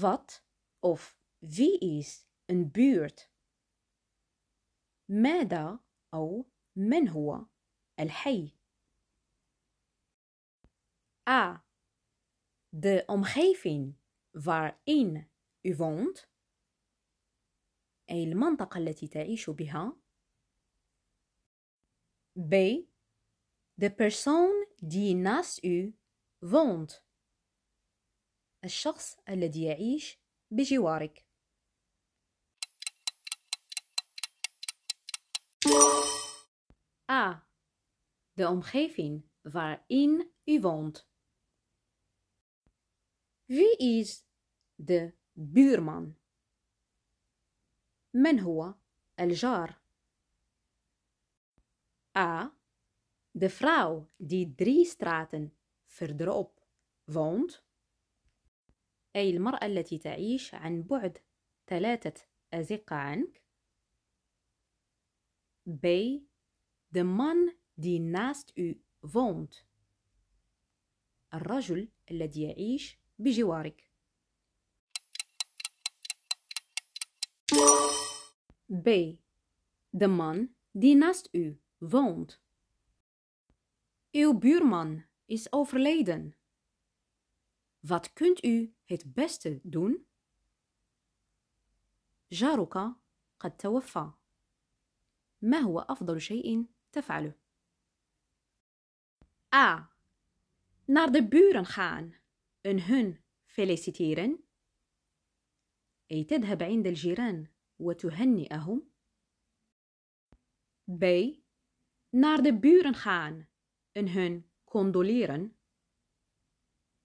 Wat of wie is een buurt? ماذا أو من هو الحي؟ A. De omgeving waarin u woont El المنطقة allati ta'ishu biha. B. De persoon die naast u woont الشخص الذي يعيش بجوارك A. De omgeving waarin u woont. Wie is de buurman? من هو الجار؟ A. De vrouw die drie straten verderop woont. أي المرأة التي تعيش عن بعد ثلاثة أزقة عنك bij de man die naast u woont الرجل الذي يعيش بجوارك B. De man die naast u woont. Uw buurman is overleden. Wat kunt u het beste doen? جارك قد توفى. ما هو أفضل te تفعله؟ A. Naar de buren gaan en hun feliciteren. أي تذهب عند الجيران وتهنئهم. B. Naar de buren gaan en hun condoleren.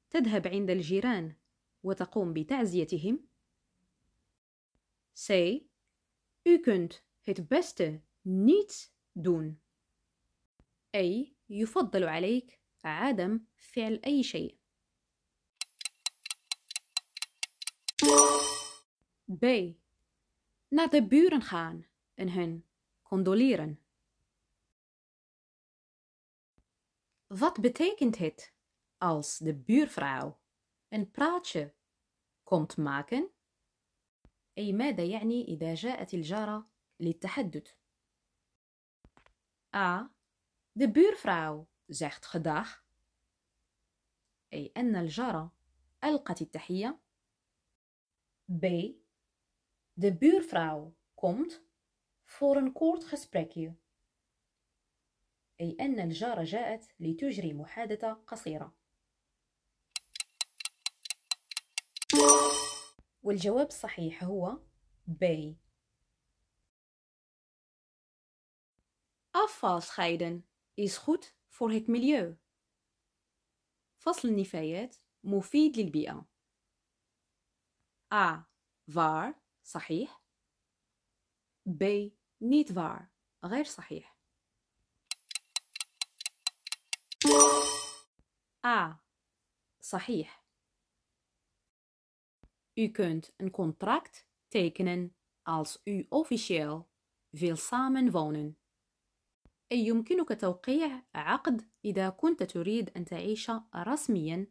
تذهب عند الجيران وتقوم بتعزيتهم Say, u kunt het beste niets doen. أي يفضل عليك عدم فعل أي شيء. B. Naar de buren gaan en hen condoleren. Wat betekent het? als de buurvrouw een praatje komt maken أي ماذا يعني إذا جاءت الجارة للتحدث A. De buurvrouw zegt gedag أي أن الجارة ألقت التحية B. De buurvrouw komt voor een kort gesprekje أي أن الجارة جاءت لتجري محادثة قصيرة والجواب الصحيح هو بي Afval scheiden is goed voor het milieu. فصل النفايات مفيد للبيئة. A. Waar, صحيح. B. Niet waar, غير صحيح. A. صحيح. U kunt een contract tekenen als u officieel veel samenwonen. wonen. أي يمكنك توقيع عقد إذا كنت تريد أن تعيش رسميا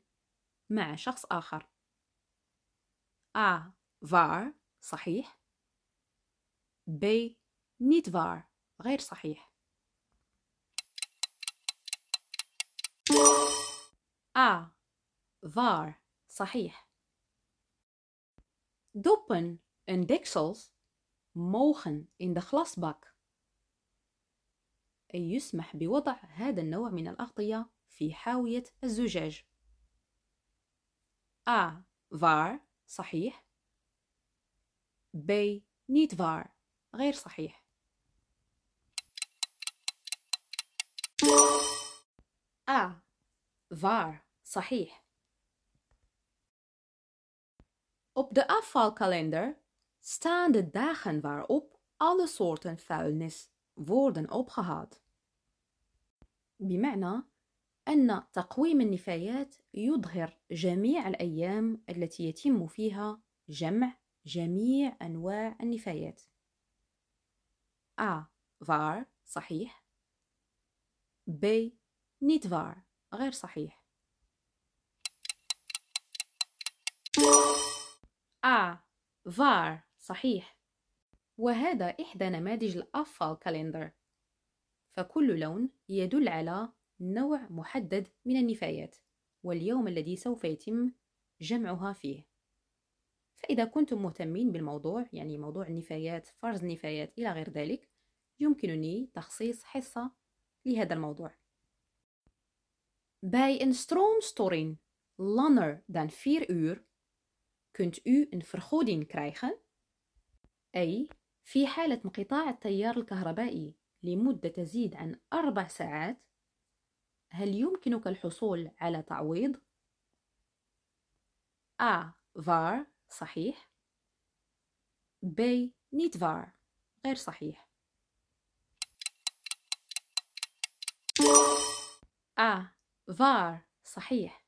مع شخص آخر. A. Waar صحيح B. Niet waar غير صحيح A. Waar صحيح Doppen en deksels موخن in the glasbak أي يسمح بوضع هذا النوع من الأغطية في حاوية الزجاج A. var صحيح B. niet var غير صحيح A. var صحيح Op de afvalkalender staan de dagen waarop alle soorten vuilnis worden opgehaald. بمعنى أن تقويم النفايات يظهر جميع الأيام التي يتم فيها جمع جميع أنواع النفايات. A. Waar, صحيح. B. Niet waar, غير صحيح. آ فار صحيح وهذا إحدى نماذج الأفال كاليندر فكل لون يدل على نوع محدد من النفايات واليوم الذي سوف يتم جمعها فيه فإذا كنتم مهتمين بالموضوع يعني موضوع النفايات فرز النفايات إلى غير ذلك يمكنني تخصيص حصة لهذا الموضوع Bij een ستورين لانر دان فير اور كنت u een vergoeding krijgen أي في حالة انقطاع التيار الكهربائي لمدة تزيد عن أربع ساعات هل يمكنك الحصول على تعويض؟ A. var صحيح B. niet var غير صحيح A. var صحيح